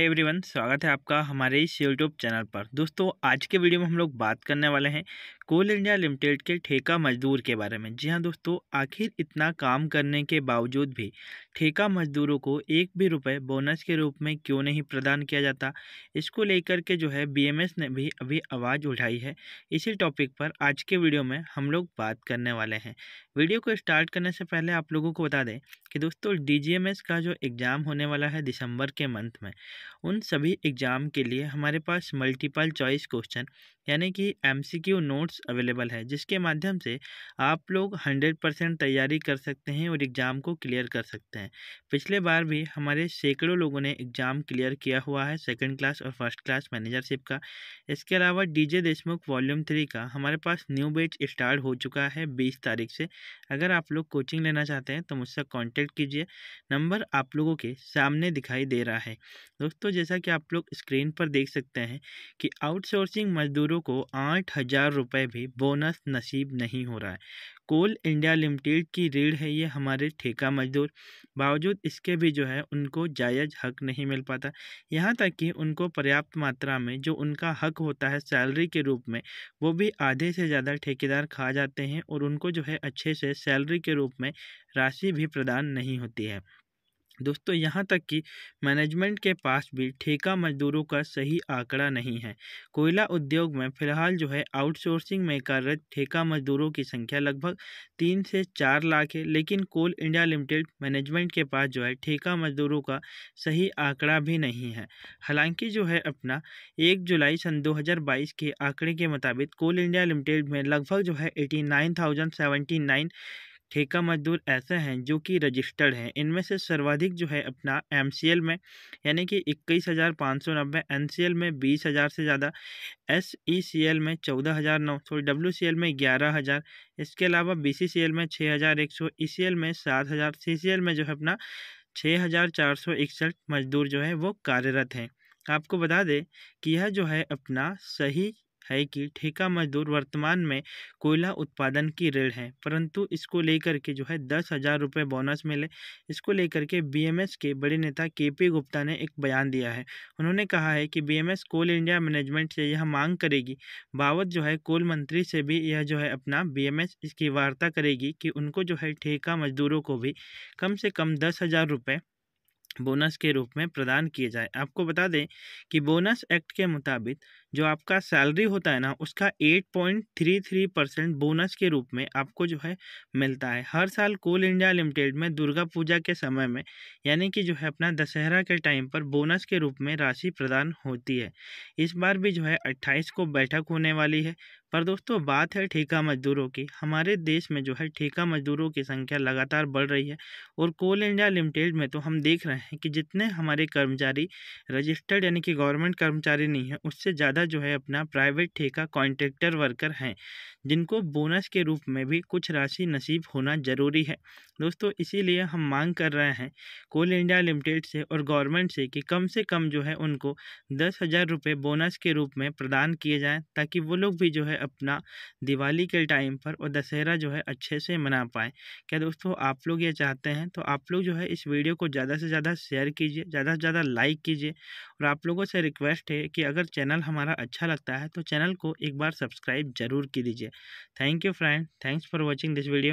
hi everyone स्वागत है आपका हमारे इस यूट्यूब चैनल पर दोस्तों आज के वीडियो में हम लोग बात करने वाले हैं कोल इंडिया लिमिटेड के ठेका मजदूर के बारे में जी हाँ दोस्तों आखिर इतना काम करने के बावजूद भी ठेका मजदूरों को एक भी रुपए बोनस के रूप में क्यों नहीं प्रदान किया जाता इसको लेकर के जो है बीएमएस ने भी अभी आवाज़ उठाई है इसी टॉपिक पर आज के वीडियो में हम लोग बात करने वाले हैं वीडियो को स्टार्ट करने से पहले आप लोगों को बता दें कि दोस्तों डी का जो एग्ज़ाम होने वाला है दिसंबर के मंथ में उन सभी एग्ज़ाम के लिए हमारे पास मल्टीपल चॉइस क्वेश्चन यानी कि एम नोट्स अवेलेबल है जिसके माध्यम से आप लोग हंड्रेड परसेंट तैयारी कर सकते हैं और एग्ज़ाम को क्लियर कर सकते हैं पिछले बार भी हमारे सैकड़ों लोगों ने एग्ज़ाम क्लियर किया हुआ है सेकेंड क्लास और फर्स्ट क्लास मैनेजरशिप का इसके अलावा डीजे देशमुख वॉल्यूम थ्री का हमारे पास न्यू बेच स्टार्ट हो चुका है बीस तारीख से अगर आप लोग कोचिंग लेना चाहते हैं तो मुझसे कॉन्टैक्ट कीजिए नंबर आप लोगों के सामने दिखाई दे रहा है दोस्तों जैसा कि आप लोग स्क्रीन पर देख सकते हैं कि आउटसोर्सिंग मजदूरों को आठ हज़ार रुपये भी बोनस नसीब नहीं हो रहा है कोल इंडिया लिमिटेड की रीढ़ है ये हमारे ठेका मजदूर बावजूद इसके भी जो है उनको जायज़ हक नहीं मिल पाता यहाँ तक कि उनको पर्याप्त मात्रा में जो उनका हक होता है सैलरी के रूप में वो भी आधे से ज़्यादा ठेकेदार खा जाते हैं और उनको जो है अच्छे से सैलरी के रूप में राशि भी प्रदान नहीं होती है दोस्तों यहाँ तक कि मैनेजमेंट के पास भी ठेका मजदूरों का सही आंकड़ा नहीं है कोयला उद्योग में फिलहाल जो है आउटसोर्सिंग में कार्यरत ठेका मजदूरों की संख्या लगभग तीन से चार लाख है लेकिन कोल इंडिया लिमिटेड मैनेजमेंट के पास जो है ठेका मजदूरों का सही आंकड़ा भी नहीं है हालांकि जो है अपना एक जुलाई सन दो के आंकड़े के मुताबिक कोल इंडिया लिमिटेड में लगभग जो है eighty nine thousand seventy nine ठेका मज़दूर ऐसे हैं जो कि रजिस्टर्ड हैं इनमें से सर्वाधिक जो है अपना एम में यानी कि इक्कीस हज़ार पाँच सौ नब्बे एन में बीस हज़ार से ज़्यादा एस e में चौदह हज़ार नौ सॉरी डब्ल्यू में ग्यारह हज़ार इसके अलावा बी में छः हज़ार एक सौ ई e में सात हज़ार सी में जो है अपना छः हज़ार चार सौ इकसठ मज़दूर जो है वो कार्यरत हैं आपको बता दें कि यह जो है अपना सही है कि ठेका मजदूर वर्तमान में कोयला उत्पादन की ऋण है परंतु इसको लेकर के जो है दस हज़ार रुपये बोनस मिले इसको लेकर के बीएमएस के बड़े नेता केपी गुप्ता ने एक बयान दिया है उन्होंने कहा है कि बीएमएस कोल इंडिया मैनेजमेंट से यह मांग करेगी बावत जो है कोल मंत्री से भी यह जो है अपना बी इसकी वार्ता करेगी कि उनको जो है ठेका मजदूरों को भी कम से कम दस हज़ार रुपये बोनस के रूप में प्रदान किए जाए आपको बता दें कि बोनस एक्ट के मुताबिक जो आपका सैलरी होता है ना उसका eight point three three percent bonus के रूप में आपको जो है मिलता है हर साल कोल इंडिया लिमिटेड में दुर्गा पूजा के समय में यानी कि जो है अपना दशहरा के टाइम पर बोनस के रूप में राशि प्रदान होती है इस बार भी जो है अट्ठाईस को बैठक होने वाली है पर दोस्तों बात है ठेका मजदूरों की हमारे देश में जो है ठेका मजदूरों की संख्या लगातार बढ़ रही है और कोल इंडिया लिमिटेड में तो हम देख रहे हैं कि जितने हमारे कर्मचारी रजिस्टर्ड यानी कि गवर्नमेंट कर्मचारी नहीं है उससे ज़्यादा ज़्यादा जो है अपना प्राइवेट ठेका कॉन्ट्रेक्टर वर्कर हैं जिनको बोनस के रूप में भी कुछ राशि नसीब होना ज़रूरी है दोस्तों इसीलिए हम मांग कर रहे हैं कोल इंडिया लिमिटेड से और गवर्नमेंट से कि कम से कम जो है उनको दस हज़ार रुपये बोनस के रूप में प्रदान किए जाएँ ताकि वो लोग भी जो है अपना दिवाली के टाइम पर और दशहरा जो है अच्छे से मना पाएँ क्या दोस्तों आप लोग ये चाहते हैं तो आप लोग जो है इस वीडियो को ज़्यादा से ज़्यादा शेयर कीजिए ज़्यादा से ज़्यादा लाइक कीजिए और आप लोगों से रिक्वेस्ट है कि अगर चैनल हमारा हमारा अच्छा लगता है तो चैनल को एक बार सब्सक्राइब जरूर की दीजिए thank you friend thanks for watching this video